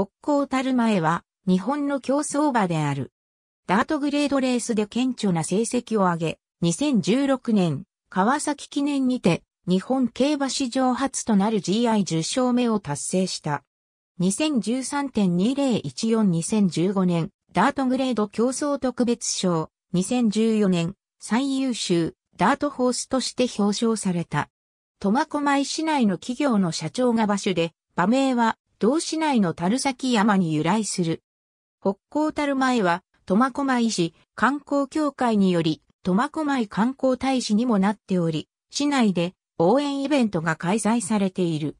北高たる前は日本の競争馬である。ダートグレードレースで顕著な成績を上げ、2016年、川崎記念にて、日本競馬史上初となる GI10 勝目を達成した。2013.2014-2015年、ダートグレード競争特別賞、2014年、最優秀、ダートホースとして表彰された。苫小牧市内の企業の社長が場所で、馬名は同市内の樽崎山に由来する。北高樽前は、苫小牧市観光協会により、苫小牧観光大使にもなっており、市内で応援イベントが開催されている。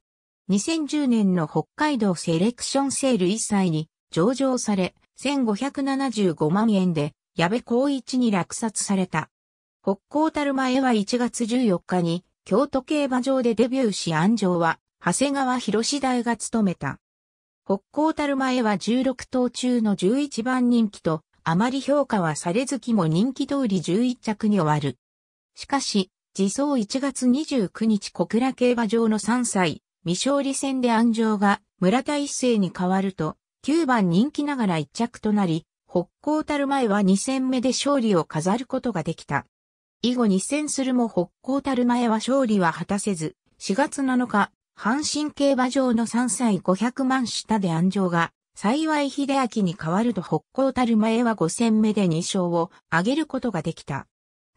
2010年の北海道セレクションセール1歳に上場され、1575万円で矢部光一に落札された。北高樽前は1月14日に京都競馬場でデビューし安城は長谷川博士大が務めた。北たる前は16頭中の11番人気と、あまり評価はされずきも人気通り11着に終わる。しかし、自走1月29日小倉競馬場の3歳、未勝利戦で安城が村田一世に変わると、9番人気ながら1着となり、北高たる前は2戦目で勝利を飾ることができた。以後2戦するも北高たる前は勝利は果たせず、4月7日、阪神競馬場の3歳500万下で安城が、幸い秀明に代わると北高たる前は5戦目で2勝を挙げることができた。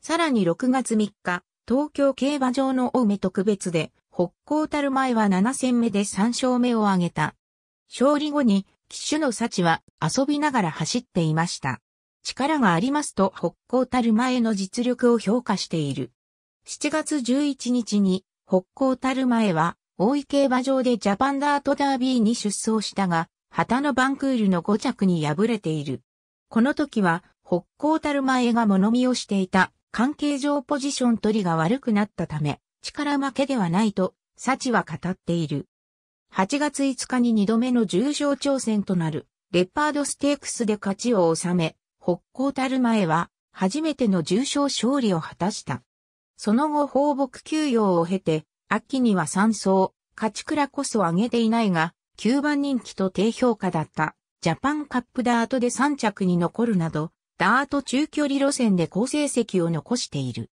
さらに6月3日、東京競馬場の青梅特別で、北高たる前は7戦目で3勝目を挙げた。勝利後に、騎手の幸は遊びながら走っていました。力がありますと北高たる前の実力を評価している。7月11日に、北高たる前は、大井競馬場でジャパンダートダービーに出走したが、旗のバンクールの5着に敗れている。この時は、北高たる前が物見をしていた、関係上ポジション取りが悪くなったため、力負けではないと、幸は語っている。8月5日に2度目の重賞挑戦となる、レッパードステークスで勝ちを収め、北高たる前は、初めての重賞勝利を果たした。その後放牧休養を経て、秋には3走、勝ち倉こそ上げていないが、9番人気と低評価だったジャパンカップダートで3着に残るなど、ダート中距離路線で好成績を残している。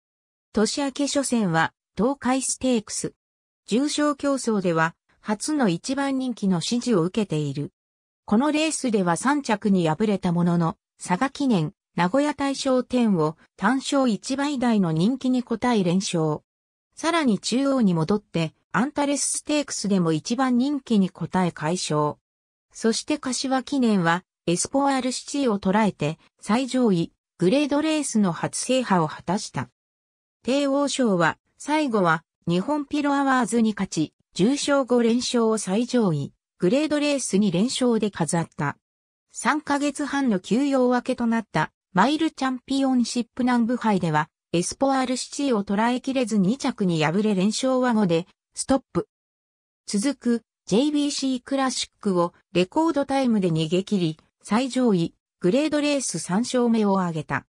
年明け初戦は東海ステークス。重賞競争では初の1番人気の支持を受けている。このレースでは3着に敗れたものの、佐賀記念、名古屋大賞10を単勝1倍台の人気に応え連勝。さらに中央に戻って、アンタレスステークスでも一番人気に応え解消。そして柏記念は、エスポアールシティを捉えて、最上位、グレードレースの初制覇を果たした。帝王賞は、最後は、日本ピロアワーズに勝ち、重賞5連勝を最上位、グレードレースに連勝で飾った。3ヶ月半の休養明けとなった、マイルチャンピオンシップ南部杯では、エスポアールシティを捉えきれず2着に敗れ連勝は5で、ストップ。続く JBC クラシックをレコードタイムで逃げ切り、最上位、グレードレース3勝目を挙げた。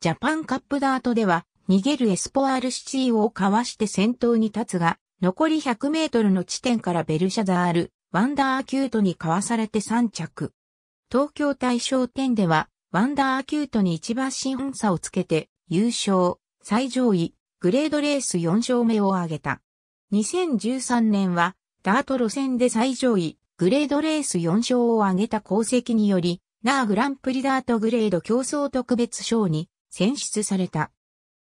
ジャパンカップダートでは、逃げるエスポアールシティをかわして先頭に立つが、残り100メートルの地点からベルシャザール、ワンダーキュートにかわされて3着。東京大賞典では、ワンダーキュートに一番新本差をつけて、優勝、最上位、グレードレース4勝目を挙げた。2013年は、ダート路線で最上位、グレードレース4勝を挙げた功績により、ナーグランプリダートグレード競争特別賞に選出された。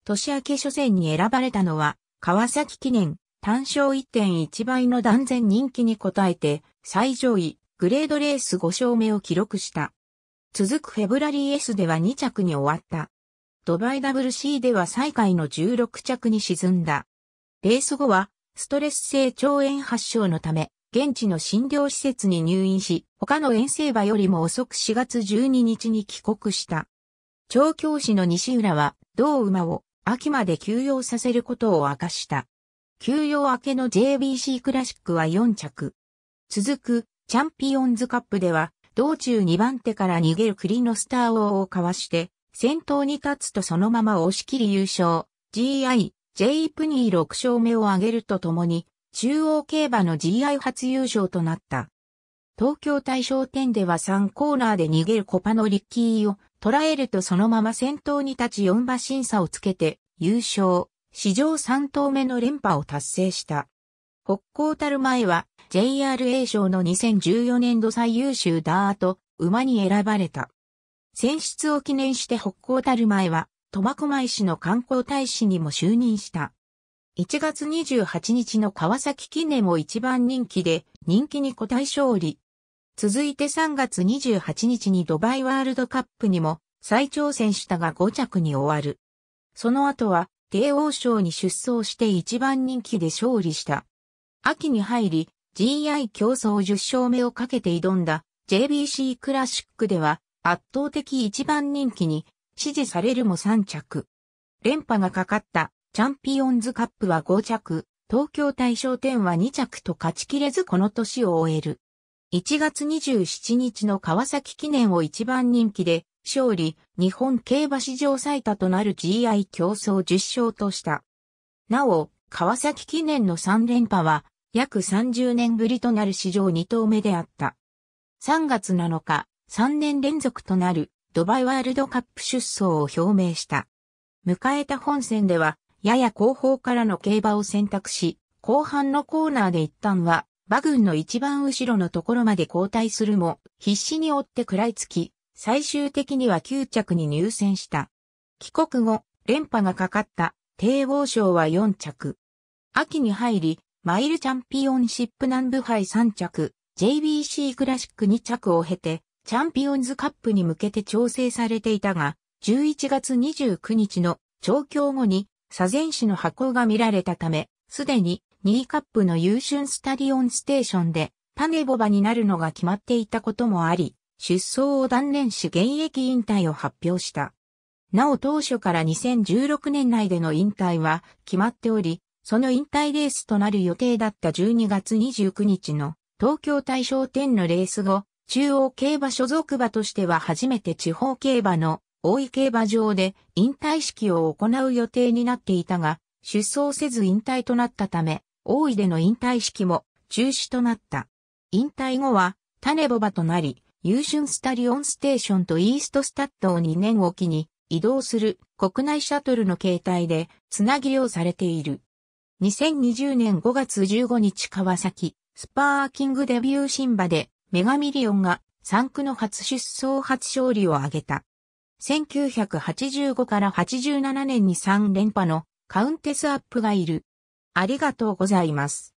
年明け初戦に選ばれたのは、川崎記念、単勝1.1倍の断然人気に応えて、最上位、グレードレース5勝目を記録した。続くフェブラリー S では2着に終わった。ドバイ WC では最下位の16着に沈んだ。レース後は、ストレス性腸炎発症のため、現地の診療施設に入院し、他の遠征馬よりも遅く4月12日に帰国した。調教師の西浦は、同馬を秋まで休養させることを明かした。休養明けの JBC クラシックは4着。続く、チャンピオンズカップでは、道中2番手から逃げるクリノスター王をかわして、先頭に立つとそのまま押し切り優勝、GI、J プニー6勝目を挙げるとともに、中央競馬の GI 初優勝となった。東京大賞典では3コーナーで逃げるコパのリッキーを捉えるとそのまま先頭に立ち4馬審査をつけて優勝、史上3頭目の連覇を達成した。北高たる前は JRA 賞の2014年度最優秀ダート馬に選ばれた。選出を記念して北港たる前は、苫小牧市の観光大使にも就任した。1月28日の川崎記念も一番人気で、人気に個体勝利。続いて3月28日にドバイワールドカップにも再挑戦したが5着に終わる。その後は帝王賞に出走して一番人気で勝利した。秋に入り GI 競争10勝目をかけて挑んだ JBC クラシックでは圧倒的一番人気に支持されるも3着。連覇がかかったチャンピオンズカップは5着、東京大賞典は2着と勝ちきれずこの年を終える。1月27日の川崎記念を一番人気で、勝利、日本競馬史上最多となる GI 競争10勝とした。なお、川崎記念の3連覇は、約30年ぶりとなる史上2頭目であった。3月7日、3年連続となるドバイワールドカップ出走を表明した。迎えた本戦では、やや後方からの競馬を選択し、後半のコーナーで一旦は、馬群の一番後ろのところまで交代するも、必死に追って食らいつき、最終的には9着に入選した。帰国後、連覇がかかった帝王賞は4着。秋に入り、マイルチャンピオンシップ南部杯3着、JBC クラシック2着を経て、チャンピオンズカップに向けて調整されていたが、11月29日の調教後に左前市の箱が見られたため、すでに2位カップの優春スタディオンステーションでパネボバになるのが決まっていたこともあり、出走を断念し現役引退を発表した。なお当初から2016年内での引退は決まっており、その引退レースとなる予定だった12月29日の東京大賞10のレース後、中央競馬所属馬としては初めて地方競馬の大井競馬場で引退式を行う予定になっていたが、出走せず引退となったため、大井での引退式も中止となった。引退後は、種ボバとなり、優春スタリオンステーションとイーストスタッドを2年おきに移動する国内シャトルの形態でつなぎをされている。2020年5月15日川崎、スパーキングデビュー新馬でメガミリオンが3区の初出走初勝利を挙げた。1985から87年に3連覇のカウンテスアップがいる。ありがとうございます。